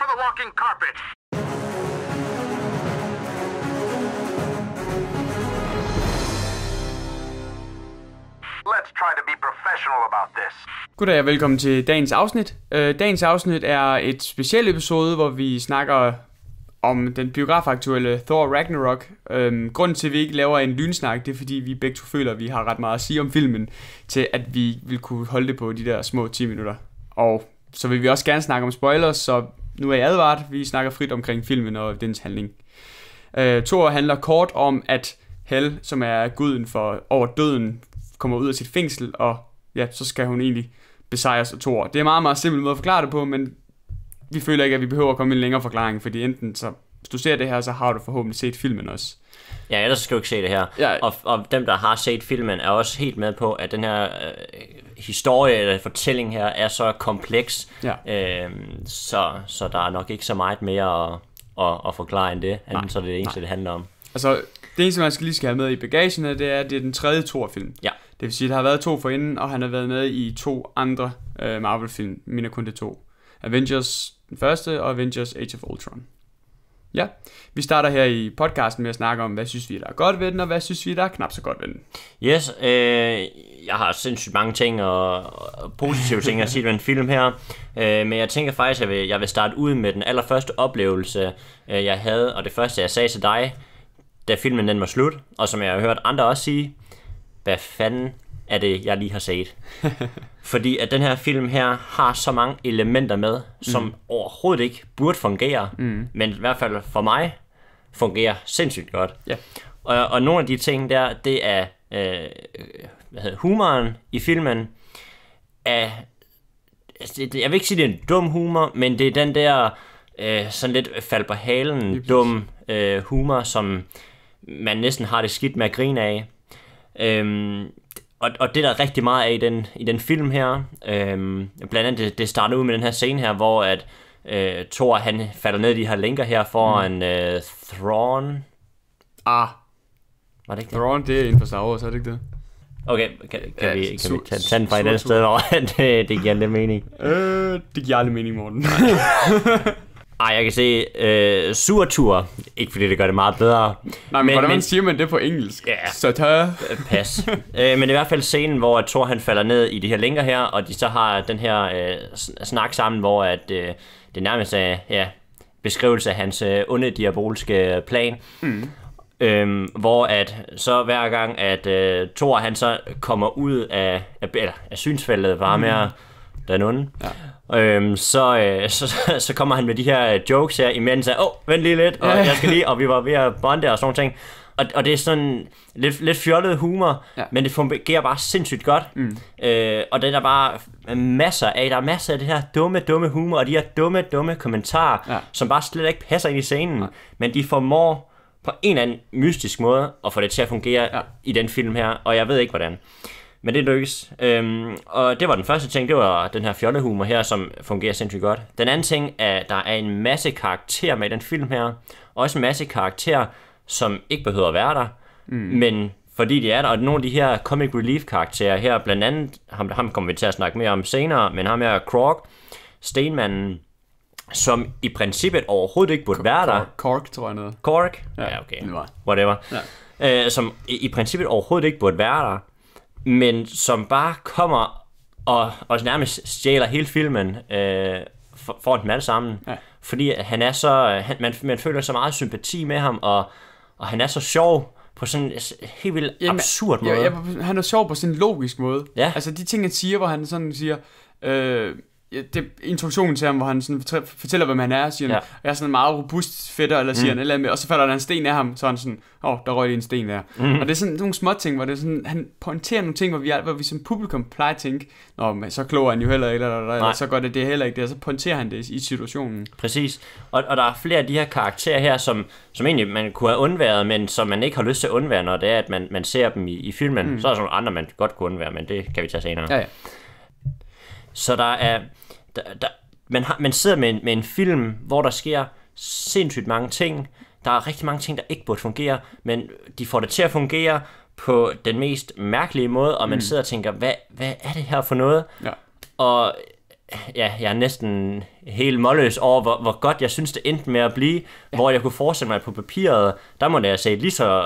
for the walking carpet. Let's try to be professional about this. Goddag og velkommen til dagens afsnit. Øh, dagens afsnit er et specielt episode, hvor vi snakker om den biografaktuelle Thor Ragnarok. Øhm, grunden til, at vi ikke laver en lynsnak, det er fordi, vi begge to føler, at vi har ret meget at sige om filmen, til at vi vil kunne holde det på de der små 10 minutter. Og så vil vi også gerne snakke om spoilers, så nu er jeg advaret, vi snakker frit omkring filmen og dens handling. Øh, Thor handler kort om, at Hel, som er guden for over døden, kommer ud af sit fængsel, og ja, så skal hun egentlig besejres af Thor. Det er en meget, meget simpel måde at forklare det på, men vi føler ikke, at vi behøver at komme en længere forklaring, fordi enten så, hvis du ser det her, så har du forhåbentlig set filmen også. Ja, ellers skal du ikke se det her. Ja. Og, og dem, der har set filmen, er også helt med på, at den her øh, historie eller fortælling her er så kompleks, ja. øh, så, så der er nok ikke så meget mere at, at, at forklare end det, anden, så det er det eneste, nej. det handler om. Altså, det eneste, man skal lige skal have med i bagagen, det er, at det er den tredje Thor-film. Ja. Det vil sige, at der har været to forinden, og han har været med i to andre øh, Marvel-film, mine kun det to. Avengers den første, og Avengers Age of Ultron. Ja, vi starter her i podcasten med at snakke om, hvad synes vi, der er godt ved den, og hvad synes vi, der er knap så godt ved den. Yes, øh, jeg har sindssygt mange ting og, og positive ting at sige ved en film her, øh, men jeg tænker faktisk, at jeg vil, jeg vil starte ud med den allerførste oplevelse, øh, jeg havde, og det første, jeg sagde til dig, da filmen den var slut, og som jeg har hørt andre også sige, hvad fanden af det, jeg lige har set. Fordi at den her film her har så mange elementer med, som mm. overhovedet ikke burde fungere, mm. men i hvert fald for mig fungerer sindssygt godt. Ja. Og, og nogle af de ting der, det er øh, hvad hedder, humoren i filmen. Er, altså, jeg vil ikke sige, det er en dum humor, men det er den der øh, sådan lidt fald på halen Ypes. dum øh, humor, som man næsten har det skidt med at grine af. Øhm, og, og det der er rigtig meget af i den, i den film her, øhm, blandt andet det, det starter ud med den her scene her, hvor at øh, Thor han falder ned i de her linker her foran mm. øh, Thrawn. Ah. Var det ikke Thrawn, det er inden for Star Wars, er det ikke det? Okay, kan, kan, ja, vi, kan vi tage, tage den fra et andet sted, hvor det, det giver aldrig mening? Øh, det giver aldrig mening, Morten. Ej, jeg kan se øh, surtur. Ikke fordi det gør det meget bedre. Nej, men, men hvordan men, siger man det på engelsk? Ja, yeah. Øh, Satur. Pas. øh, men i hvert fald scenen, hvor Thor han falder ned i de her længere her, og de så har den her øh, snak sammen, hvor at, øh, det nærmest er ja, beskrivelse af hans øh, onde diaboliske plan. Mm. Øhm, hvor at så hver gang, at øh, Thor han så kommer ud af, af, eller, af synsfeltet, var mm. mere den onde. Ja Øhm, så, øh, så, så kommer han med de her øh, jokes her, imens jeg åh, vent lige lidt, og jeg skal lige, og vi var ved at bonde og sådan ting. Og, og det er sådan lidt, lidt fjollet humor, ja. men det fungerer bare sindssygt godt. Mm. Øh, og det er der bare masser af. Der er masser af det her dumme, dumme humor, og de her dumme, dumme kommentarer, ja. som bare slet ikke passer ind i scenen. Ja. Men de formår på en eller anden mystisk måde at få det til at fungere ja. i den film her, og jeg ved ikke hvordan. Men det lykkes. Øhm, og det var den første ting, det var den her fjollehumor her, som fungerer sindssygt godt. Den anden ting er, at der er en masse karakter med i den film her. Også en masse karakter, som ikke behøver at være der. Mm. Men fordi de er der, og nogle af de her comic relief karakterer her, blandt andet, ham, ham kommer vi til at snakke mere om senere, men ham her Krog, Stenmanden, som i princippet overhovedet ikke burde være der. Kork, tror jeg noget. Kork? Ja, ja okay. Whatever. Ja. Øh, som i, i princippet overhovedet ikke burde være der men som bare kommer og, og nærmest stjæler hele filmen øh, for, for dem alle sammen. Ja. Fordi han er så, øh, han, man, man føler så meget sympati med ham, og, og han er så sjov på sådan en helt vildt Jamen, absurd måde. Ja, ja, han er sjov på sådan en logisk måde. Ja. Altså de ting, han siger, hvor han sådan siger, øh, ja, det introduktionen til ham, hvor han sådan fortæller, hvem han er, og siger, ja. jeg er sådan en meget robust fætter, eller siger mm. han, eller andet, og så falder der en sten af ham, så er han sådan, åh, oh, der røg lige en sten der. Mm. Og det er sådan nogle små ting, hvor det er sådan, han pointerer nogle ting, hvor vi, er, hvor vi som publikum plejer at tænke, nå, men så kloger han jo heller ikke, eller, eller, eller så gør det det heller ikke det, og så pointerer han det i situationen. Præcis, og, og der er flere af de her karakterer her, som, som egentlig man kunne have undværet, men som man ikke har lyst til at undvære, når det er, at man, man ser dem i, i filmen. Mm. Så er der sådan nogle andre, man godt kunne undvære, men det kan vi tage senere. Ja, ja. Så der er, der, der, man, har, man sidder med en, med en film, hvor der sker sindssygt mange ting. Der er rigtig mange ting, der ikke burde fungere, men de får det til at fungere på den mest mærkelige måde, og man mm. sidder og tænker, hvad, hvad er det her for noget? Ja. Og ja, jeg er næsten helt målløs over, hvor, hvor godt jeg synes, det endte med at blive, ja. hvor jeg kunne forestille mig, på papiret, der må jeg sige lige så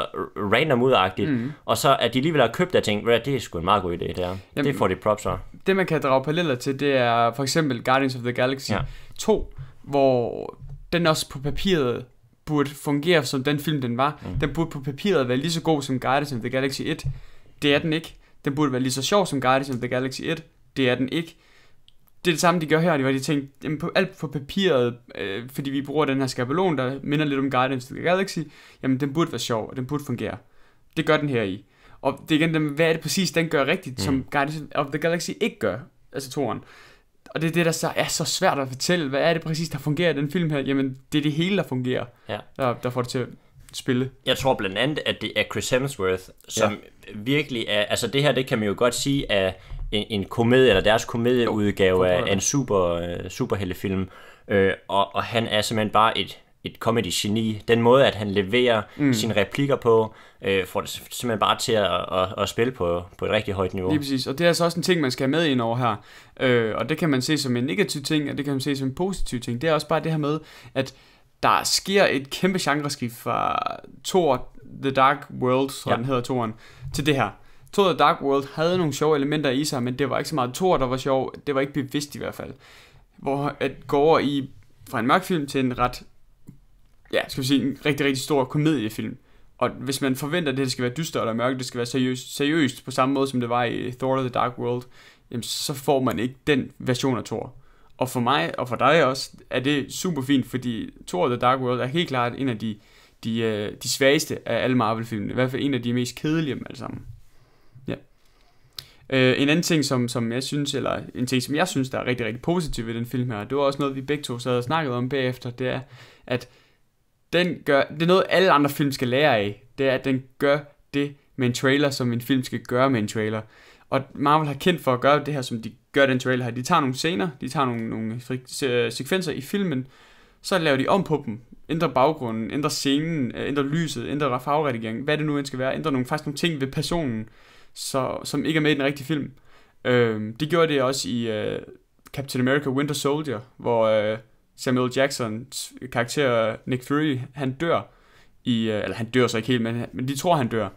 random udagtigt, mm. og så at de alligevel har købt det, og tænkt, det er sgu en meget god idé, det her. Jamen, det får de props for. Det, man kan drage paralleller til, det er for eksempel Guardians of the Galaxy ja. 2, hvor den også på papiret burde fungere, som den film, den var. Mm. Den burde på papiret være lige så god som Guardians of the Galaxy 1. Det er den ikke. Den burde være lige så sjov som Guardians of the Galaxy 1. Det er den ikke det er det samme, de gør her, det var, de tænkte, jamen, på, alt på papiret, øh, fordi vi bruger den her skabelon, der minder lidt om Guardians of the Galaxy, jamen den burde være sjov, og den burde fungere. Det gør den her i. Og det er igen, hvad er det præcis, den gør rigtigt, mm. som Guardians of the Galaxy ikke gør, altså toren. Og det er det, der så er så svært at fortælle, hvad er det præcis, der fungerer i den film her? Jamen, det er det hele, der fungerer, ja. der, der får det til at spille. Jeg tror blandt andet, at det er Chris Hemsworth, som ja. virkelig er, altså det her, det kan man jo godt sige, er en, en komedie, eller deres komedieudgave af, af en super, øh, superheltefilm. Øh, og, og han er simpelthen bare et, et comedy-geni. Den måde, at han leverer mm. sine replikker på, øh, får det simpelthen bare til at, at, at spille på, på et rigtig højt niveau. Lige præcis, og det er altså også en ting, man skal have med ind over her. Øh, og det kan man se som en negativ ting, og det kan man se som en positiv ting. Det er også bare det her med, at der sker et kæmpe genreskift fra Thor The Dark World, sådan ja. den hedder Thoren, til det her. Thor The Dark World havde nogle sjove elementer i sig, men det var ikke så meget 2, der var sjov. Det var ikke bevidst i hvert fald. Hvor at gå over i, fra en mørk film til en ret, ja, skal vi sige, en rigtig, rigtig stor komediefilm. Og hvis man forventer, at det skal være dystert eller mørkt, det skal være seriøst, seriøst på samme måde, som det var i Thor The Dark World, jamen, så får man ikke den version af Thor. Og for mig, og for dig også, er det super fint, fordi Thor The Dark World er helt klart en af de, de, øh, de svageste af alle Marvel-filmene. I hvert fald en af de mest kedelige dem alle sammen. Øh, en anden ting, som, som jeg synes, eller en ting, som jeg synes, der er rigtig, rigtig positiv ved den film her, det var også noget, vi begge to sad og snakkede om bagefter, det er, at den gør, det er noget, alle andre film skal lære af, det er, at den gør det med en trailer, som en film skal gøre med en trailer. Og Marvel har kendt for at gøre det her, som de gør den trailer her. De tager nogle scener, de tager nogle, nogle øh, sekvenser i filmen, så laver de om på dem, ændrer baggrunden, ændrer scenen, øh, ændrer lyset, ændrer farveredigeringen, hvad det nu end skal være, ændrer nogle, faktisk nogle ting ved personen, så, som ikke er med i den rigtige film. Øh, det gjorde det også i øh, Captain America Winter Soldier, hvor øh, Samuel Jacksons karakter øh, Nick Fury, han dør i, øh, eller han dør så ikke helt, men, men de tror, han dør,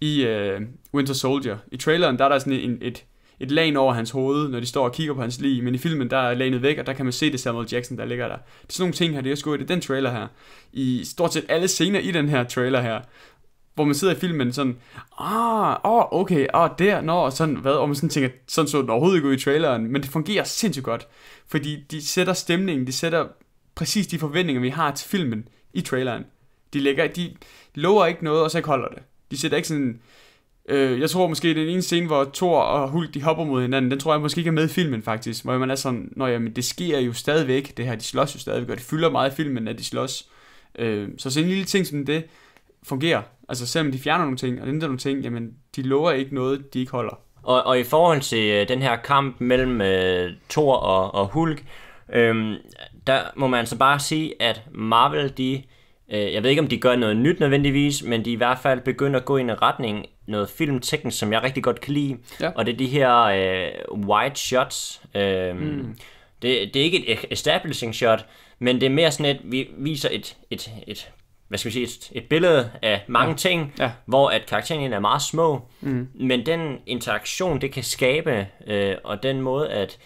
i øh, Winter Soldier. I traileren, der er der sådan en, et, et lag over hans hoved, når de står og kigger på hans lig, men i filmen, der er lanet væk, og der kan man se det Samuel Jackson, der ligger der. Det er sådan nogle ting her, det er sgu i den trailer her. I stort set alle scener i den her trailer her, hvor man sidder i filmen sådan, ah, oh, okay, ah, der, når, og sådan, hvad, og man sådan tænker, sådan så den overhovedet ikke ud i traileren, men det fungerer sindssygt godt, fordi de sætter stemningen, de sætter præcis de forventninger, vi har til filmen i traileren. De, lægger, de lover ikke noget, og så ikke holder det. De sætter ikke sådan, øh, jeg tror måske den ene scene, hvor Thor og Hulk, de hopper mod hinanden, den tror jeg måske ikke er med i filmen faktisk, hvor man er sådan, når jamen, det sker jo stadigvæk, det her, de slås jo stadigvæk, og det fylder meget i filmen, at de slås. Øh, så sådan en lille ting som det, fungerer. Altså selvom de fjerner nogle ting og ændrer nogle ting, jamen de lover ikke noget, de ikke holder. Og, og i forhold til øh, den her kamp mellem øh, Thor og, og Hulk, øh, der må man så altså bare sige, at Marvel, de, øh, jeg ved ikke om de gør noget nyt nødvendigvis, men de i hvert fald begynder at gå i en retning, noget filmteknisk, som jeg rigtig godt kan lide. Ja. Og det er de her øh, wide shots. Øh, mm. det, det er ikke et e-, establishing shot, men det er mere sådan, at vi viser et, et, et hvad skal vi sige, et, et billede af mange ja. ting, ja. hvor at karakteren er meget små, mm. men den interaktion, det kan skabe, øh, og den måde at,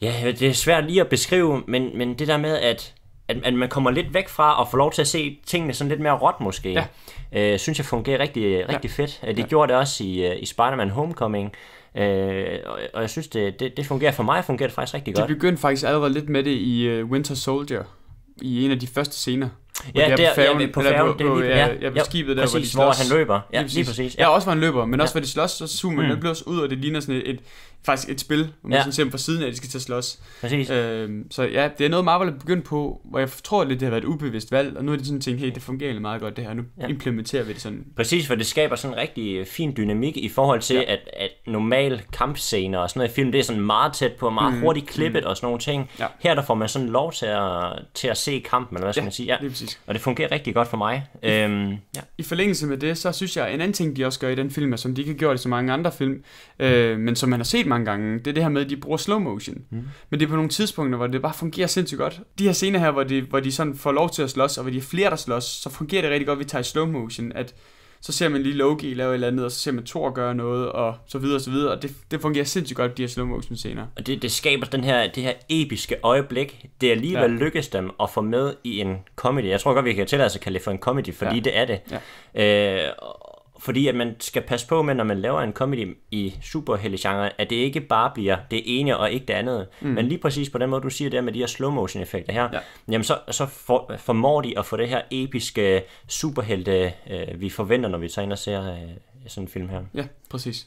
ja, det er svært lige at beskrive, men, men det der med, at, at, at man kommer lidt væk fra og får lov til at se tingene sådan lidt mere råt måske, ja. øh, synes jeg fungerer rigtig, rigtig ja. fedt. Øh, det ja. gjorde det også i, øh, i Spider-Man Homecoming, Øh, og, og jeg synes, det, det, det fungerer for mig, fungerer det faktisk rigtig godt. Det begyndte faktisk allerede lidt med det i øh, Winter Soldier, i en af de første scener. Ja, der, der, på færgen, ja, på færgen, eller på, er lige, ja, ja, ja, på skibet der, præcis, hvor de slås. hvor han løber. Ja, lige præcis. Ja, ja også hvor han løber, men ja. også hvor de slås, så zoomer mm. den bliver ud, og det ligner sådan et, et, faktisk et spil, hvor man ja. sådan ser dem fra siden af, at de skal til at slås. Præcis. Øhm, så ja, det er noget, Marvel er begyndt på, hvor jeg tror lidt, det har været et ubevidst valg, og nu er det sådan tænkt, hey, det fungerer meget godt det her, nu ja. implementerer vi det sådan. Præcis, for det skaber sådan en rigtig øh, fin dynamik i forhold til, ja. at, at normal kampscener og sådan noget i film, det er sådan meget tæt på, meget mm. hurtigt mm. klippet mm. og sådan nogle ting. Ja. Her der får man sådan lov til at, til at se kampen, eller hvad skal ja, man sige. Ja, det er præcis. Og det fungerer rigtig godt for mig. I, øhm, ja. I forlængelse med det, så synes jeg, en anden ting, de også gør i den film, er, som de ikke har gjort i så mange andre film, øh, men som man har set mange gange, det er det her med, at de bruger slow motion. Mm. Men det er på nogle tidspunkter, hvor det bare fungerer sindssygt godt. De her scener her, hvor de, hvor de sådan får lov til at slås, og hvor de er flere, der slås, så fungerer det rigtig godt, at vi tager i slow motion, at så ser man lige Loki lave et eller andet, og så ser man Thor gøre noget, og så videre, og så videre. Og det, det fungerer sindssygt godt, de her slow motion scener. Og det, det skaber den her, det her episke øjeblik. Det er alligevel ja. lykkes dem at få med i en comedy. Jeg tror godt, vi kan tillade os at kalde det for en comedy, fordi ja. det er det. Ja. Øh, fordi at man skal passe på med, når man laver en comedy i superheltegenren, at det ikke bare bliver det ene og ikke det andet. Mm. Men lige præcis på den måde, du siger det med de her slow motion effekter her, ja. jamen så, så for, formår de at få det her episke superhelte, øh, vi forventer, når vi tager ind og ser øh, sådan en film her. Ja, præcis.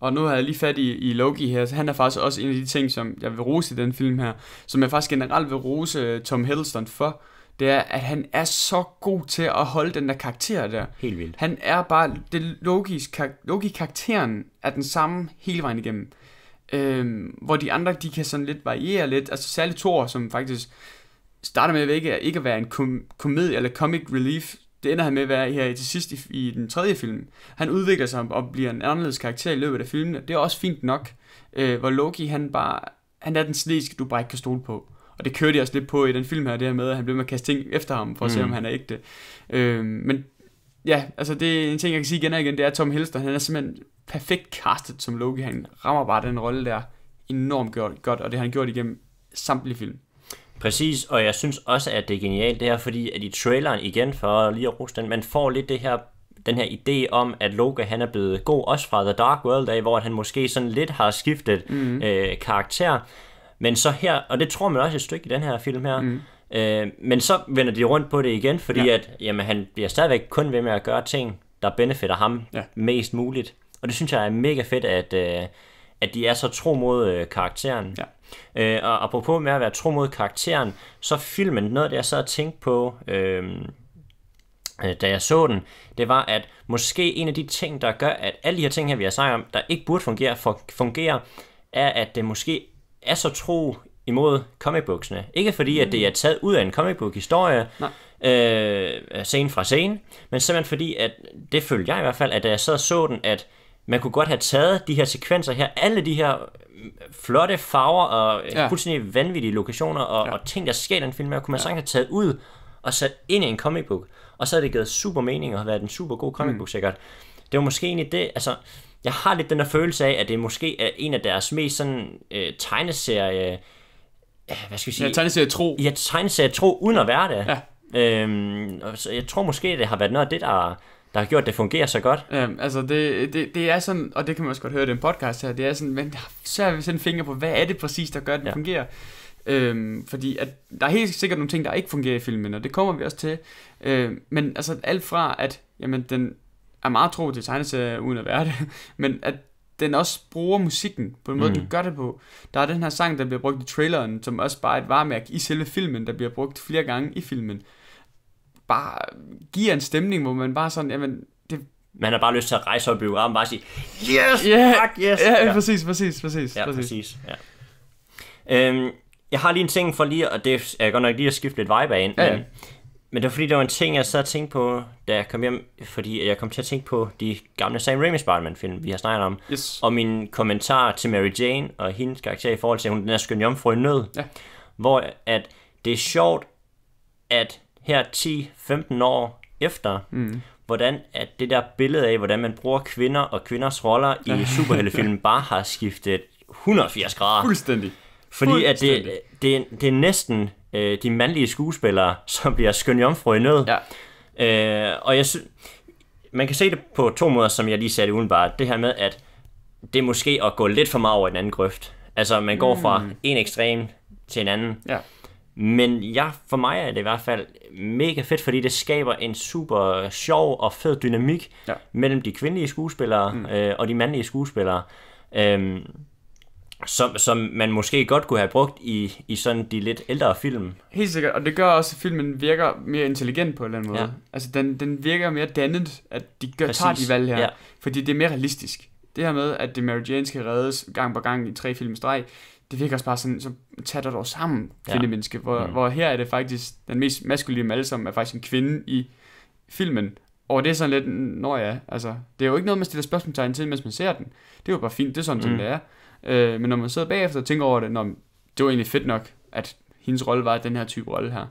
Og nu har jeg lige fat i, i Loki her, så han er faktisk også en af de ting, som jeg vil rose i den film her, som jeg faktisk generelt vil rose øh, Tom Hiddleston for, det er, at han er så god til at holde den der karakter der. Helt vildt. Han er bare, det Loki's, kar Loki-karakteren er den samme hele vejen igennem. Øhm, hvor de andre, de kan sådan lidt variere lidt, altså særligt Thor, som faktisk starter med at ikke, ikke at være en kom komedie eller comic relief, det ender han med at være her til sidst i, i den tredje film. Han udvikler sig og bliver en anderledes karakter i løbet af filmen, det er også fint nok, øh, hvor Loki han bare, han er den slæske, du bare ikke kan stole på. Og det kørte jeg også lidt på i den film her, det her med, at han blev med at kaste ting efter ham, for at mm. se, om mm. han er ægte. Øh, men ja, altså det er en ting, jeg kan sige igen og igen, det er Tom Hiddleston, han er simpelthen perfekt castet som Loki, han rammer bare den rolle der enormt godt, godt, og det har han gjort igennem samtlige film. Præcis, og jeg synes også, at det er genialt det her, fordi at i traileren igen, for lige at ruse den, man får lidt det her den her idé om, at Loki han er blevet god også fra The Dark World af, hvor han måske sådan lidt har skiftet mm. øh, karakter. Men så her, og det tror man også et stykke i den her film her, mm. øh, men så vender de rundt på det igen, fordi ja. at jamen, han bliver stadigvæk kun ved med at gøre ting, der benefitter ham ja. mest muligt. Og det synes jeg er mega fedt, at, øh, at de er så tro mod øh, karakteren. Ja. Øh, og apropos med at være tro mod karakteren, så filmen, noget af det jeg sad og tænkte på, øh, øh da jeg så den, det var, at måske en af de ting, der gør, at alle de her ting her, vi har sagt om, der ikke burde fungere, for, fungerer, er, at det måske er så tro imod comicbooksene. Ikke fordi, mm. at det er taget ud af en comicbook-historie, øh, scene fra scene, men simpelthen fordi, at det følte jeg i hvert fald, at da jeg sad og så den, at man kunne godt have taget de her sekvenser her, alle de her mm, flotte farver og øh, ja. fuldstændig vanvittige lokationer og, ja. og ting, der sker i den film her, kunne man ja. sagtens have taget ud og sat ind i en comic book. Og så havde det givet super mening og været en super god comic mm. book, mm. sikkert. Det var måske egentlig det, altså jeg har lidt den der følelse af, at det måske er en af deres mest sådan øh, tegneserie... Øh, hvad skal vi sige? Ja, tegneserie tro. Ja, tegneserie tro, uden at være det. Ja. Øhm, så jeg tror måske, det har været noget af det, der, der har gjort, at det fungerer så godt. Øhm, altså, det, det, det er sådan, og det kan man også godt høre i den podcast her, det er sådan, men så er vi sådan en finger på, hvad er det præcis, der gør, at den ja. fungerer? Øhm, fordi at der er helt sikkert nogle ting, der ikke fungerer i filmen, og det kommer vi også til. Øhm, men altså alt fra, at jamen, den, er meget tro til tegneserier, uden at være det, men at den også bruger musikken på den måde, mm. den gør det på. Der er den her sang, der bliver brugt i traileren, som også bare er et varmærk i selve filmen, der bliver brugt flere gange i filmen. Bare giver en stemning, hvor man bare sådan, jamen, det... Man har bare lyst til at rejse op i biografen bare sige, yes, yeah, fuck yes. Ja, ja, præcis, præcis, præcis. Ja, præcis. præcis ja. Øhm, jeg har lige en ting for lige, og det er godt nok lige at skifte lidt vibe af, ja, ja. men men det var fordi, der var en ting, jeg sad og tænkte på, da jeg kom hjem, fordi jeg kom til at tænke på de gamle Sam Raimi Spider-Man-film, vi har snakket om. Yes. Og min kommentar til Mary Jane og hendes karakter i forhold til, at hun den er skøn jomfru i nød. Ja. Hvor at det er sjovt, at her 10-15 år efter, mm. hvordan at det der billede af, hvordan man bruger kvinder og kvinders roller i superheltefilmen, bare har skiftet 180 grader. Fuldstændig. Fordi at det, det, det er næsten øh, de mandlige skuespillere, som bliver jomfru i nød. Ja. Øh, og jeg synes, man kan se det på to måder, som jeg lige sagde udenbart. Det her med, at det er måske at gå lidt for meget over i den anden grøft. Altså, man går mm. fra en ekstrem til en anden. Ja. Men jeg, for mig er det i hvert fald mega fedt, fordi det skaber en super sjov og fed dynamik ja. mellem de kvindelige skuespillere mm. øh, og de mandlige skuespillere. Øhm, som, som man måske godt kunne have brugt i, i sådan de lidt ældre film. Helt sikkert, og det gør også, at filmen virker mere intelligent på en eller anden måde. Ja. Altså, den, den virker mere dannet, at de gør, Præcis. tager de valg her, ja. fordi det er mere realistisk. Det her med, at det Mary Jane skal reddes gang på gang i tre film streg, det virker også bare sådan, så tager det dog sammen, kvindemenneske, ja. menneske, hvor, mm. hvor her er det faktisk, den mest maskuline af alle sammen er faktisk en kvinde i filmen, og det er sådan lidt, når ja, altså, det er jo ikke noget, man stiller spørgsmålstegn til, mens man ser den. Det er jo bare fint, det er sådan, mm. som det er. Øh, men når man sidder bagefter og tænker over det, når, det var egentlig fedt nok, at hendes rolle var den her type rolle her.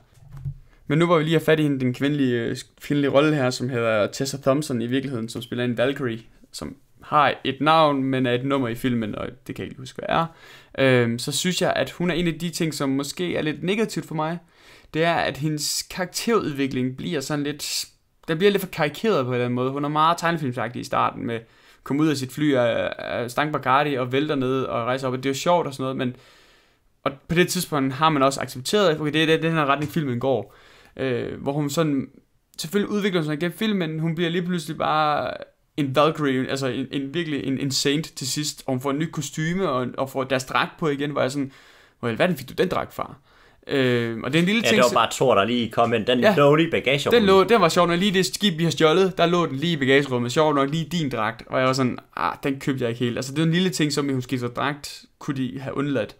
Men nu var vi lige har fat i hende, den kvindelige, øh, kvindelige rolle her, som hedder Tessa Thompson i virkeligheden, som spiller en Valkyrie, som har et navn, men er et nummer i filmen, og det kan jeg ikke huske, hvad er, øhm, så synes jeg, at hun er en af de ting, som måske er lidt negativt for mig. Det er, at hendes karakterudvikling bliver sådan lidt... Den bliver lidt for karikeret på en eller anden måde. Hun er meget tegnefilmsagtig i starten med komme ud af sit fly af, af Stank Bacardi og vælter ned og rejser op. Og det er jo sjovt og sådan noget, men og på det tidspunkt har man også accepteret, okay, det er det, den her retning, filmen går. Øh, hvor hun sådan, selvfølgelig udvikler sig gennem filmen, men hun bliver lige pludselig bare en Valkyrie, altså en, en virkelig en, en saint til sidst, og hun får en ny kostyme og, og får deres dragt på igen, hvor jeg sådan, hvor i alverden fik du den dragt fra? Øh, og det er en lille ja, ting... det var bare Thor, der lige kom ind. Den ja, lå lige i bagagerummet. Den, lå, den var sjov nok. Lige det skib, vi har stjålet, der lå den lige i bagagerummet. Sjov nok, lige din dragt. Og jeg var sådan, ah, den købte jeg ikke helt. Altså, det er en lille ting, som jeg måske så dragt, kunne de have undladt.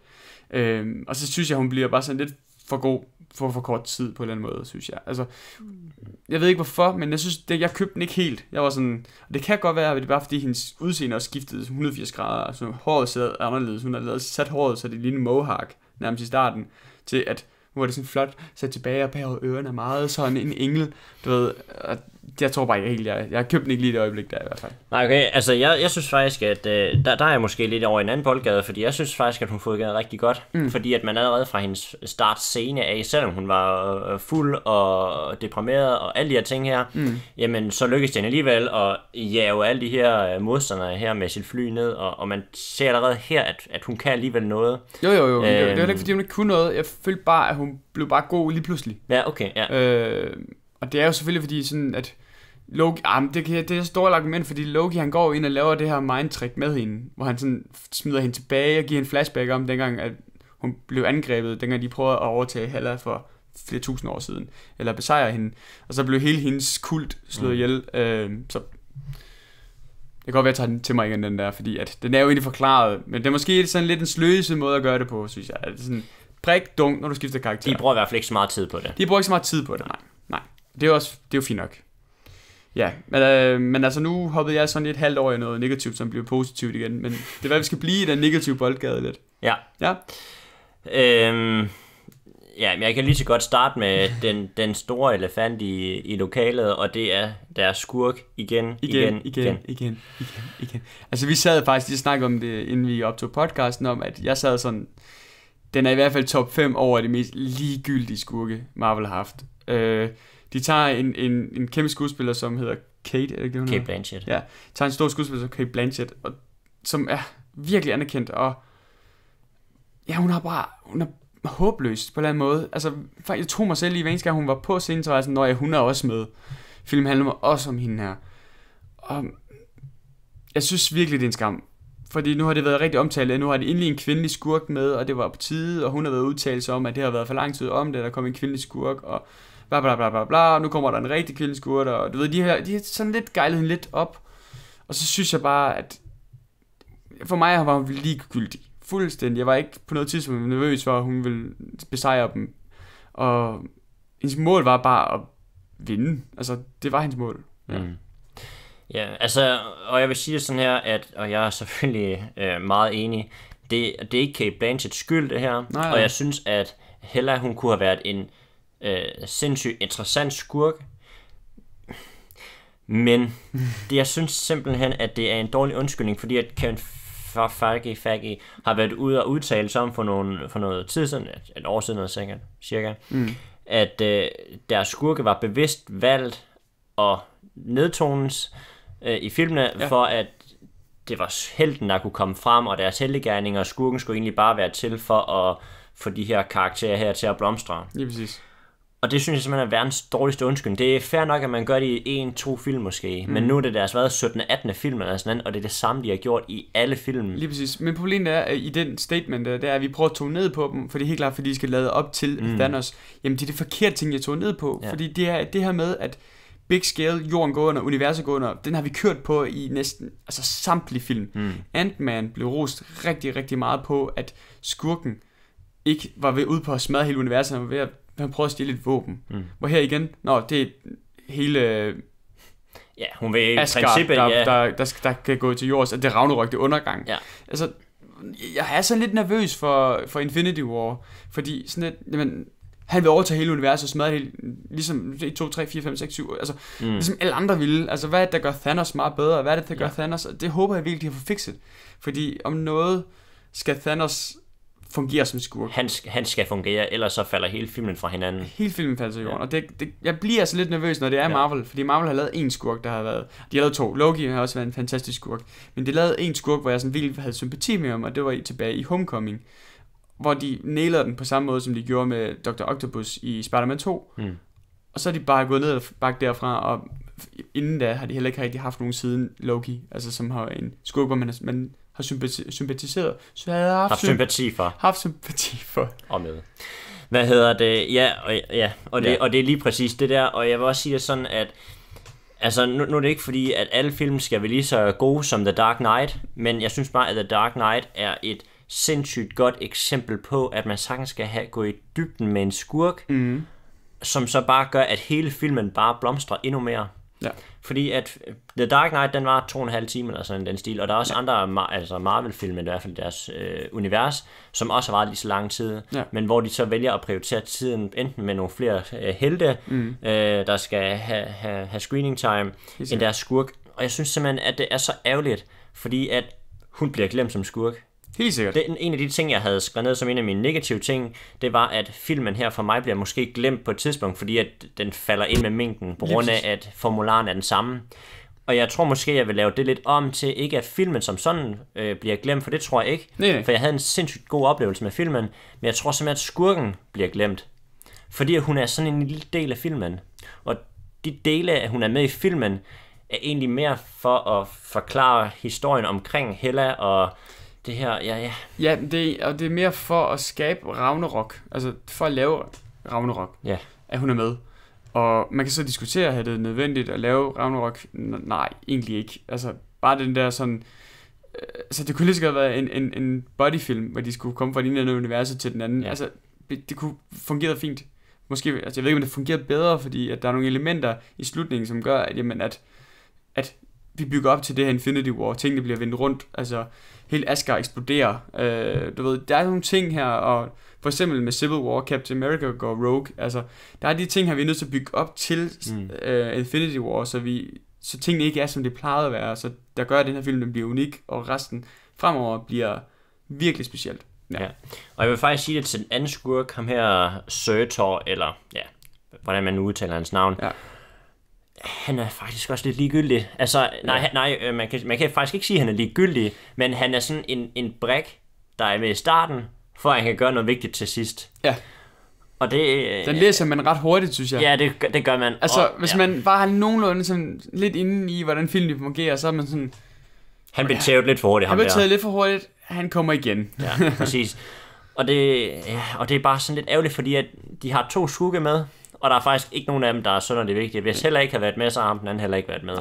Øh, og så synes jeg, hun bliver bare sådan lidt for god for for kort tid på en eller anden måde, synes jeg. Altså, jeg ved ikke hvorfor, men jeg synes, det, jeg købte den ikke helt. Jeg var sådan, og det kan godt være, at det er bare fordi hendes udseende også skiftede 180 grader. Altså, håret sad anderledes. Hun havde sat håret, så det lignede mohawk nærmest i starten til at, hvor det er sådan flot sat tilbage og bag ørerne er meget sådan en engel, du ved, og jeg tror bare ikke helt, jeg, jeg købte den ikke lige det øjeblik der i hvert fald. Nej, okay, altså jeg, jeg synes faktisk, at øh, der, der er jeg måske lidt over en anden boldgade, fordi jeg synes faktisk, at hun fungerede rigtig godt, mm. fordi at man allerede fra hendes startscene af, selvom hun var øh, fuld og deprimeret og alle de her ting her, mm. jamen så lykkedes det alligevel at jage alle de her øh, modstandere her med sit fly ned, og, og man ser allerede her, at, at hun kan alligevel noget. Jo, jo, jo, øh, det, det var øhm. ikke fordi, hun ikke kunne noget, jeg følte bare, at hun blev bare god lige pludselig. Ja, okay, ja. Øh, og det er jo selvfølgelig fordi sådan, at Loki, ah, det, kan, det er et stort argument, fordi Loki han går ind og laver det her mindtrick med hende, hvor han sådan smider hende tilbage og giver en flashback om dengang, at hun blev angrebet, dengang de prøvede at overtage Halla for flere tusind år siden, eller besejre hende, og så blev hele hendes kult slået mm. øh, så det kan godt være, at jeg tager den til mig igen, den der, fordi at den er jo egentlig forklaret, men det er måske sådan lidt en sløset måde at gøre det på, synes jeg. det altså er sådan prik dunk, når du skifter karakter. De bruger i hvert fald ikke så meget tid på det. De bruger ikke så meget tid på det, nej. nej. Det er også, det er jo fint nok. Ja, men, øh, men altså nu hoppede jeg sådan lidt halvt år i noget negativt, som blev positivt igen. Men det er, hvad vi skal blive i den negative boldgade lidt. Ja. Ja. Øhm, ja, men jeg kan lige så godt starte med den, den store elefant i, i lokalet, og det er deres skurk igen, igen, igen, igen, igen, igen, igen, igen. Altså vi sad faktisk lige snakkede om det, inden vi optog podcasten, om at jeg sad sådan, den er i hvert fald top 5 over det mest ligegyldige skurke, Marvel har haft. Øh, de tager en, en, en kæmpe skuespiller, som hedder Kate, er det, hun Kate hedder? Blanchett. Ja, tager en stor skuespiller som Kate Blanchett, og, som er virkelig anerkendt, og ja, hun har bare, hun er håbløst på en eller anden måde. Altså, jeg tog mig selv i hver gang, hun var på scenen, så var jeg sådan, når jeg, hun er også med. Filmen handler også om hende her. Og jeg synes virkelig, det er en skam. Fordi nu har det været rigtig omtalt, nu har det endelig en kvindelig skurk med, og det var på tide, og hun har været udtalt om, at det har været for lang tid om det, at der kom en kvindelig skurk, og bla bla bla bla bla, nu kommer der en rigtig kildeskurte, og du ved, de her, de har sådan lidt gejlet hende lidt op. Og så synes jeg bare, at for mig var hun ligegyldig. Fuldstændig. Jeg var ikke på noget tidspunkt nervøs for, at hun ville besejre dem. Og hendes mål var bare at vinde. Altså, det var hendes mål. Ja. Mm. Ja, altså, og jeg vil sige det sådan her, at, og jeg er selvfølgelig øh, meget enig, det, det er ikke Kate Blanchett skyld, det her. Nej, Og jeg synes, at Hella, hun kunne have været en øh, sindssygt interessant skurk. Men det, jeg synes simpelthen, at det er en dårlig undskyldning, fordi at Kevin Faggy Faggy har været ude og udtale sig om for, nogle, for noget tid siden, et, et år siden eller sikkert, cirka, mm. at øh, deres skurke var bevidst valgt og nedtones øh, i filmene, ja. for at det var helten, der kunne komme frem, og deres heltegærninger og skurken skulle egentlig bare være til for at få de her karakterer her til at blomstre. Lige præcis. Og det synes jeg simpelthen er verdens dårligste undskyldning. Det er fair nok, at man gør det i en, to film måske. Mm. Men nu er det deres været 17. 18. film eller sådan noget, og det er det samme, de har gjort i alle film. Lige præcis. Men problemet er, i den statement der, det er, at vi prøver at tone ned på dem, for det er helt klart, fordi de skal lade op til mm. Thanos. Jamen, det er det forkerte ting, jeg tog ned på. Ja. Fordi det er det her med, at Big Scale, jorden går under, universet går under, den har vi kørt på i næsten altså samtlige film. Mm. Ant-Man blev rost rigtig, rigtig meget på, at skurken ikke var ved ud på at smadre hele universet, han var ved at han prøver at stille et våben. Mm. Hvor her igen, nå, det er hele Ja, hun vil i Asgard, princippet, der, ja. der, der, der, der kan gå til jords, at det Ragnarok, det er undergang. Ja. Altså, jeg er sådan lidt nervøs for, for Infinity War, fordi sådan lidt, jamen, han vil overtage hele universet og smadre det, ligesom 1, 2, 3, 4, 5, 6, 7, altså mm. ligesom alle andre ville. Altså, hvad er det, der gør Thanos meget bedre, hvad er det, der gør ja. Thanos? Det håber jeg virkelig, at de har fået fikset. Fordi om noget skal Thanos fungerer som skurk. Han, han skal fungere, ellers så falder hele filmen fra hinanden. Hele filmen falder til jorden, ja. og det, det, jeg bliver altså lidt nervøs, når det er ja. Marvel, fordi Marvel har lavet en skurk, der har været... De har lavet to. Loki har også været en fantastisk skurk. Men de lavede en skurk, hvor jeg sådan virkelig havde sympati med ham, og det var i, tilbage i Homecoming, hvor de nailede den på samme måde, som de gjorde med Dr. Octopus i Spider-Man 2. Mm. Og så er de bare gået ned og bak derfra, og inden da har de heller ikke rigtig haft nogen siden Loki, altså som har en skurk, hvor man, man har sympati- sympatiseret, så havde jeg haft, haft sympati for. Haft sympati for. Og med. Hvad hedder det? Ja, og, ja, og, det, ja. og det er lige præcis det der, og jeg vil også sige det sådan, at Altså, nu, nu er det ikke fordi, at alle film skal være lige så gode som The Dark Knight, men jeg synes bare, at The Dark Knight er et sindssygt godt eksempel på, at man sagtens skal have, gå i dybden med en skurk, mm. som så bare gør, at hele filmen bare blomstrer endnu mere. Ja. Fordi at øh, The Dark Knight, den var to og en halv time eller sådan den stil, og der er også ja. andre altså Marvel-film, i hvert fald deres øh, univers, som også har varet lige så lang tid, ja. men hvor de så vælger at prioritere tiden enten med nogle flere øh, helte, mm. øh, der skal have ha, ha screening time, end deres skurk. Og jeg synes simpelthen, at det er så ærgerligt, fordi at hun bliver glemt som skurk. Helt sikkert. Det, en af de ting, jeg havde skrevet ned som en af mine negative ting, det var, at filmen her for mig bliver måske glemt på et tidspunkt, fordi at den falder ind med mængden, på grund af, at formularen er den samme. Og jeg tror måske, jeg vil lave det lidt om til, ikke at filmen som sådan øh, bliver glemt, for det tror jeg ikke. Nej, nej. For jeg havde en sindssygt god oplevelse med filmen, men jeg tror simpelthen, at skurken bliver glemt. Fordi hun er sådan en lille del af filmen. Og de dele, at hun er med i filmen, er egentlig mere for at forklare historien omkring Hella og det her, ja, ja. Ja, det, og det er mere for at skabe Ragnarok, altså for at lave Ragnarok, ja. at hun er med. Og man kan så diskutere, er det nødvendigt at lave Ragnarok? Nej, egentlig ikke. Altså, bare den der sådan... Øh, så altså, det kunne lige så godt være en, en, en bodyfilm, hvor de skulle komme fra den ene universet til den anden. Ja. Altså, det kunne fungere fint. Måske, altså jeg ved ikke, om det fungerer bedre, fordi at der er nogle elementer i slutningen, som gør, at, jamen, at, at vi bygger op til det her Infinity War. Tingene bliver vendt rundt. Altså, hele Asgard eksploderer. Øh, du ved, der er nogle ting her, og for eksempel med Civil War, Captain America går rogue. Altså, der er de ting her, vi er nødt til at bygge op til mm. uh, Infinity War, så vi så tingene ikke er, som det plejede at være, så der gør, at den her film den bliver unik, og resten fremover bliver virkelig specielt. Ja. ja. Og jeg vil faktisk sige det til den anden skurk, ham her Surtor, eller ja, hvordan man udtaler hans navn. Ja han er faktisk også lidt ligegyldig. Altså, nej, ja. nej øh, man, kan, man kan faktisk ikke sige, at han er ligegyldig, men han er sådan en, en brik, der er med i starten, for at han kan gøre noget vigtigt til sidst. Ja. Og det... Øh, Den læser man ret hurtigt, synes jeg. Ja, det, det gør man. Altså, og, hvis ja. man bare har nogenlunde sådan lidt inde i, hvordan filmen fungerer, så er man sådan... Han bliver tævet lidt for hurtigt, Han bliver lidt for hurtigt, han kommer igen. Ja, præcis. og det, ja, og det er bare sådan lidt ærgerligt, fordi at de har to skugge med, og der er faktisk ikke nogen af dem, der er synderligt vigtige. Hvis heller ikke har været med, så har ham den anden heller ikke været med.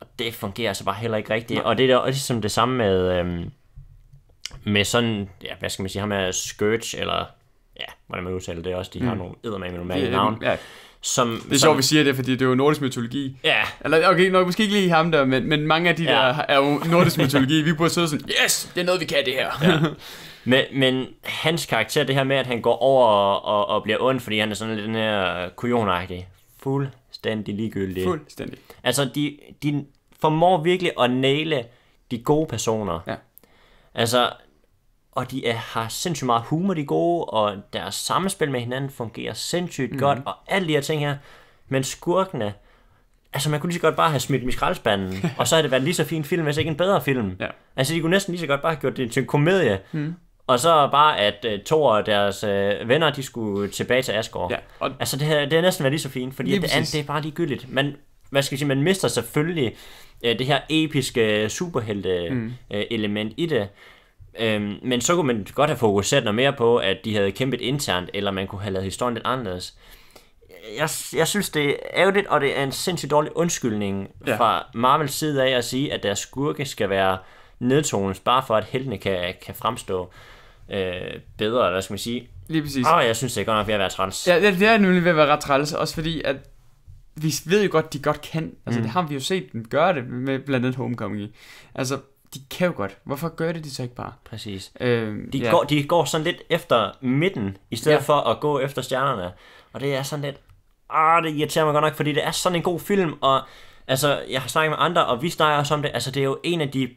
Og det fungerer altså bare heller ikke rigtigt. Og det er også ligesom det samme med, øhm, med sådan, ja, hvad skal man sige, ham med Scourge, eller ja, hvordan man udtaler det også, de mm. har nogle nogle normale navn. Ja. Som, det er som, sjovt, vi siger det, fordi det er jo nordisk mytologi. Ja. Eller okay, nok, måske ikke lige ham der, men, men mange af de ja. der er jo nordisk mytologi. Vi burde sidde sådan, yes, det er noget, vi kan det her. Ja. Men, men hans karakter, det her med, at han går over og, og, og bliver ond, fordi han er sådan lidt den her kujonagtig. Fuldstændig ligegyldig. Fuldstændig. Altså, de, de formår virkelig at næle de gode personer. Ja. Altså, og de er, har sindssygt meget humor, de gode, og deres samspil med hinanden fungerer sindssygt mm. godt, og alle de her ting her. Men skurkene, altså man kunne lige så godt bare have smidt dem i skraldespanden, og så havde det været lige så fin film, hvis ikke en bedre film. Ja. Altså de kunne næsten lige så godt bare have gjort det til en komedie, mm. Og så bare, at uh, øh, Thor og deres uh, venner, de skulle tilbage til Asgård. Ja, og... Altså, det, her, det er næsten været lige så fint, fordi lige det andet, det er bare ligegyldigt. Man, hvad skal jeg sige, man mister selvfølgelig uh, det her episke superhelte-element mm. øh, i det. um, men så kunne man godt have fokuseret noget mere på, at de havde kæmpet internt, eller man kunne have lavet historien lidt anderledes. Jeg, jeg synes, det er ærgerligt, og det er en sindssygt dårlig undskyldning ja. fra Marvels side af at sige, at deres skurke skal være nedtones, bare for at heltene kan, kan fremstå øh, bedre, eller hvad skal man sige? Lige præcis. Ah, jeg synes, det er godt nok ved at være træls. Ja, det, det er nemlig ved at være ret træls, også fordi, at vi ved jo godt, de godt kan. Altså, mm. det har vi jo set dem gøre det med blandt andet Homecoming. Altså, de kan jo godt. Hvorfor gør det de så ikke bare? Præcis. Øhm, de, ja. går, de går sådan lidt efter midten, i stedet ja. for at gå efter stjernerne. Og det er sådan lidt... Ah, det irriterer mig godt nok, fordi det er sådan en god film, og altså, jeg har snakket med andre, og vi snakker også om det. Altså, det er jo en af de,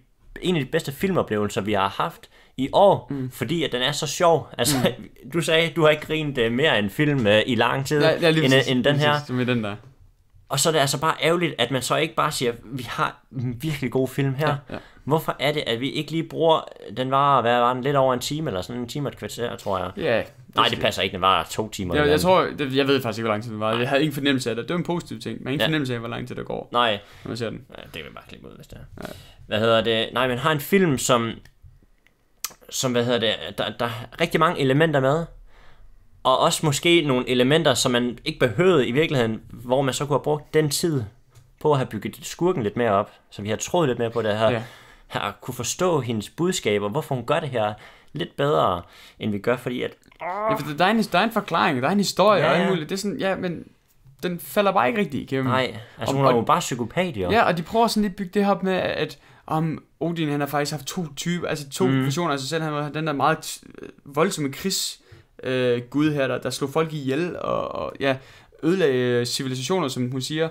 en af de bedste filmoplevelser, vi har haft i år, mm. fordi at den er så sjov. Altså, mm. du sagde, du har ikke grint uh, mere en film uh, i lang tid, ja, ja, lige end, øh, end den her. Præcis, med den der. Og så er det altså bare ærgerligt, at man så ikke bare siger, vi har en virkelig god film her. Ja, ja. Hvorfor er det, at vi ikke lige bruger, den var, hvad var den, lidt over en time, eller sådan en time og et kvarter, tror jeg. Ja. Det Nej, det passer ikke, den var to timer. Ja, jeg, jeg tror, det, jeg ved faktisk ikke, hvor lang tid den var. Jeg havde ingen fornemmelse af det. Det var en positiv ting, men ingen ja. fornemmelse af, hvor lang tid det går. Nej. Når man ser den. Ja, det vil jeg bare klippe ud, hvis det er. Ja. Hvad hedder det? Nej, men har en film, som som hvad hedder det, der, der er rigtig mange elementer med, og også måske nogle elementer, som man ikke behøvede i virkeligheden, hvor man så kunne have brugt den tid på at have bygget skurken lidt mere op, så vi har troet lidt mere på det her, ja. her kunne forstå hendes budskaber, hvorfor hun gør det her lidt bedre, end vi gør, fordi at... Ja, for der, er en, der er en forklaring, der er en historie, ja, ja. og muligt. Det er sådan, ja, men den falder bare ikke rigtig igennem. Nej, altså og, hun er jo bare psykopat, jo. Ja, og de prøver sådan lidt at bygge det her op med, at om Odin han har faktisk haft to typer, altså to mm. personer altså selv. Han var den der meget øh, voldsomme krigs øh, gud her, der, der slog folk ihjel og, og ja, ødelagde øh, civilisationer, som hun siger.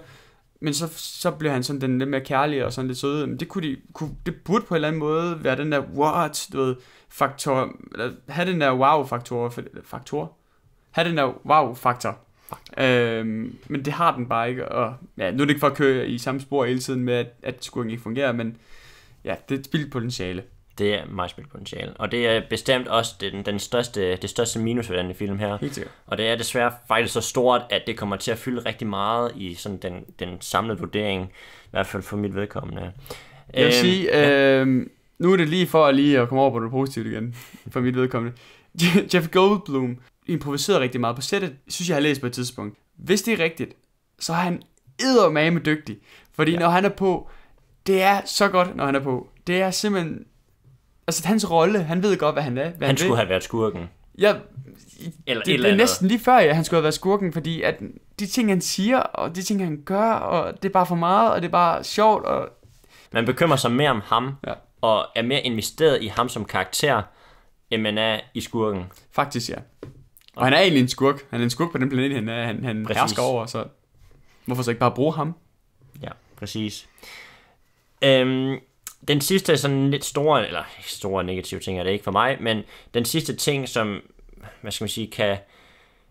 Men så, så blev han sådan den lidt mere kærlige og sådan lidt søde. Men det, kunne de, kunne, det burde på en eller anden måde være den der what, du ved, faktor, eller have den der wow-faktor, faktor? Have den der wow-faktor. Øhm, men det har den bare ikke, og ja, nu er det ikke for at køre i samme spor hele tiden med, at, at skulle ikke fungere, men ja, det er et spildt potentiale. Det er meget spildt potentiale. Og det er bestemt også den, den største, det største minus ved den film her. Helt sikkert. Og det er desværre faktisk så stort, at det kommer til at fylde rigtig meget i sådan den, den samlede vurdering. I hvert fald for mit vedkommende. Jeg vil øhm, sige, ja. øh, nu er det lige for at lige at komme over på det positive igen, for mit vedkommende. Jeff Goldblum improviserede rigtig meget på sættet, synes jeg har læst på et tidspunkt. Hvis det er rigtigt, så er han med dygtig. Fordi ja. når han er på, det er så godt, når han er på. Det er simpelthen... Altså, hans rolle, han ved godt, hvad han er. Hvad han, han skulle ved. have været skurken. Ja, eller det, eller det er næsten lige før, ja, han skulle have været skurken, fordi at de ting, han siger, og de ting, han gør, og det er bare for meget, og det er bare sjovt. Og... Man bekymrer sig mere om ham, ja. og er mere investeret i ham som karakter, end man er i skurken. Faktisk, ja. Og han er egentlig en skurk. Han er en skurk på den planet, han, er, han, han hersker over, så hvorfor så ikke bare bruge ham? Ja, præcis. Øhm, den sidste sådan lidt store, eller store negative ting er det ikke for mig, men den sidste ting, som, hvad skal man sige, kan, i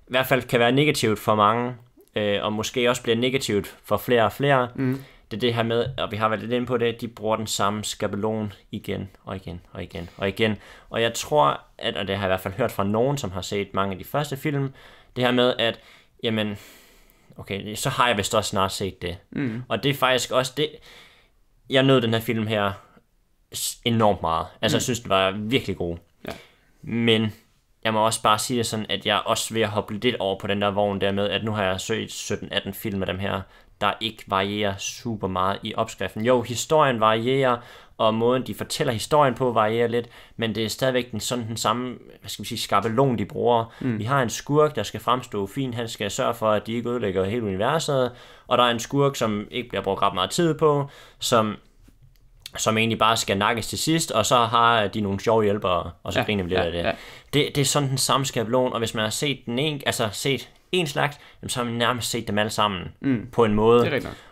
hvert fald kan være negativt for mange, øh, og måske også bliver negativt for flere og flere, mm. det er det her med, og vi har været lidt inde på det, de bruger den samme skabelon igen og igen og igen og igen. Og jeg tror, at, og det har jeg i hvert fald hørt fra nogen, som har set mange af de første film, det her med, at jamen, okay, så har jeg vist også snart set det. Mm. Og det er faktisk også det, jeg nød den her film her enormt meget. Altså, mm. jeg synes, den var virkelig god. Ja. Men jeg må også bare sige det sådan, at jeg er også ved at hoppe lidt over på den der vogn der med, at nu har jeg søgt 17-18 film af dem her, der ikke varierer super meget i opskriften. Jo, historien varierer, og måden de fortæller historien på varierer lidt, men det er stadigvæk den, sådan den samme hvad skal vi sige, skabelon, de bruger. Mm. Vi har en skurk, der skal fremstå fint, han skal sørge for, at de ikke ødelægger hele universet, og der er en skurk, som ikke bliver brugt ret meget tid på, som som egentlig bare skal nakkes til sidst, og så har de nogle sjove hjælpere, og så ja, griner vi lidt ja, af det. Ja. det. Det er sådan den samme skabelon, og hvis man har set den en, altså set en slags, jamen, så har man nærmest set dem alle sammen mm. på en måde. Det er rigtigt.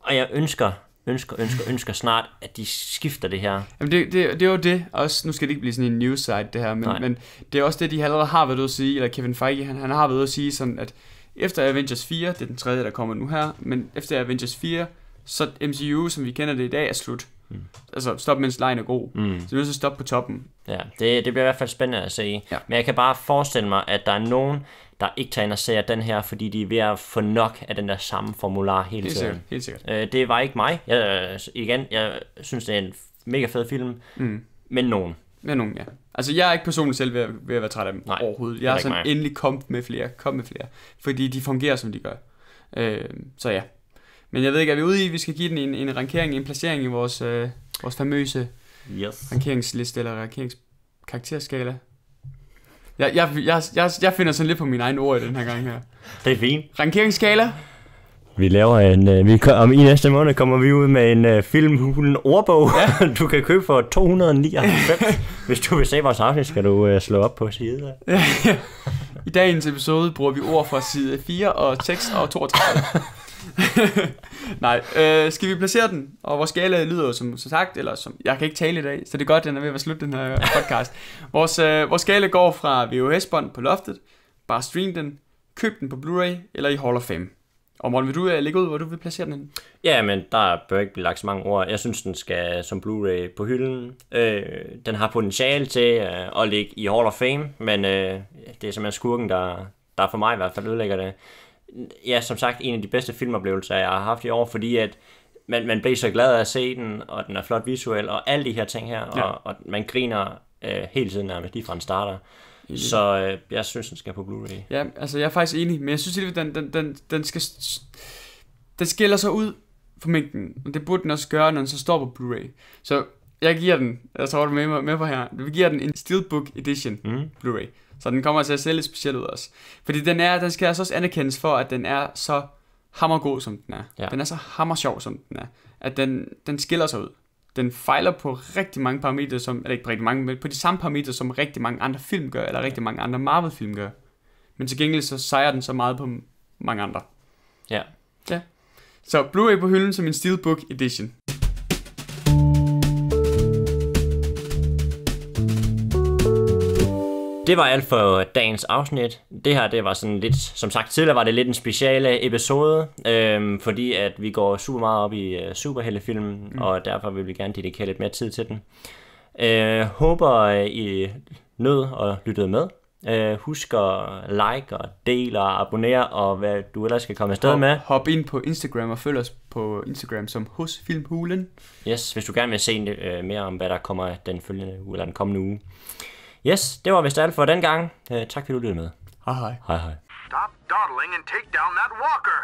Og jeg ønsker, ønsker, ønsker, ønsker snart, at de skifter det her. Jamen det, det, det er jo det også, nu skal det ikke blive sådan en news site det her, men, men det er også det, de allerede har været ude at sige, eller Kevin Feige, han, han har været ude at sige sådan, at efter Avengers 4, det er den tredje, der kommer nu her, men efter Avengers 4, så MCU, som vi kender det i dag, er slut. Mm. Altså, stop mens lejen er god. Mm. Så du vil så stoppe på toppen. Ja, det, det bliver i hvert fald spændende at se. Ja. Men jeg kan bare forestille mig, at der er nogen, der ikke tager ind og ser den her, fordi de er ved at få nok af den der samme formular hele helt tiden. Sikkert, helt sikkert. Øh, det var ikke mig. Jeg, igen, jeg synes, det er en mega fed film, mm. men nogen. Men nogen, ja. Altså, jeg er ikke personligt selv ved at, ved at være træt af dem Nej, overhovedet. Jeg er sådan, mig. endelig kom med flere, kom med flere. Fordi de fungerer, som de gør. Øh, så ja, men jeg ved ikke, er vi ude i, at vi skal give den en, en rankering, en placering i vores, øh, vores famøse yes. rankeringsliste eller rankeringskarakterskala? Jeg, jeg, jeg, jeg, jeg finder sådan lidt på mine egne ord i den her gang her. Det er fint. Rankeringsskala? Vi laver en, øh, vi, om i næste måned kommer vi ud med en øh, filmhulen ordbog, ja. du kan købe for 299. Hvis du vil se vores afsnit, skal du øh, slå op på siden. Ja, I dagens episode bruger vi ord fra side 4 og tekst og 32. Nej, øh, skal vi placere den? Og vores skala lyder jo som, som sagt, eller som, jeg kan ikke tale i dag, så det er godt, den er ved at være slut, den her podcast. Vores, øh, vores skala går fra VHS-bånd på loftet, bare stream den, køb den på Blu-ray eller i Hall of Fame. Og Morten, vil du øh, lægge ud, hvor du vil placere den? Ja, men der bør ikke blive lagt så mange ord. Jeg synes, den skal som Blu-ray på hylden. Øh, den har potentiale til øh, at ligge i Hall of Fame, men øh, det er simpelthen skurken, der, der for mig i hvert fald ødelægger det ja, som sagt, en af de bedste filmoplevelser, jeg har haft i år, fordi at man, man blev så glad af at se den, og den er flot visuel, og alle de her ting her, ja. og, og man griner øh, hele tiden nærmest lige fra en starter. Mm. Så øh, jeg synes, den skal på Blu-ray. Ja, altså jeg er faktisk enig, men jeg synes lige, den, den, den, den skal... Den skiller sig ud for mængden, og det burde den også gøre, når den så står på Blu-ray. Så jeg giver den, jeg tror, du med, med på her, vi giver den en Steelbook Edition mm. Blu-ray. Så den kommer til at se lidt speciel ud også. Fordi den, er, den skal altså også anerkendes for, at den er så hammergod, som den er. Ja. Den er så hammer sjov, som den er. At den, den skiller sig ud. Den fejler på rigtig mange parametre, som, eller ikke på rigtig mange, men på de samme parametre, som rigtig mange andre film gør, eller rigtig mange andre Marvel-film gør. Men til gengæld så sejrer den så meget på mange andre. Ja. Ja. Så Blu-ray på hylden som en Steelbook Edition. Det var alt for dagens afsnit. Det her, det var sådan lidt, som sagt tidligere, var det lidt en speciale episode, øhm, fordi at vi går super meget op i uh, øh, superheltefilmen, mm. og derfor vil vi gerne dedikere lidt mere tid til den. Øh, håber øh, I nød og lyttede med. Øh, husk at like og dele og abonnere og hvad du ellers skal komme afsted med. Hop ind på Instagram og følg os på Instagram som hos Filmhulen. Yes, hvis du gerne vil se øh, mere om, hvad der kommer den følgende uge eller den kommende uge. Yes, det var vist alt for den gang. Øh, tak fordi du lyttede med. Hej hej. Hej hej. Stop dawdling and take down that walker.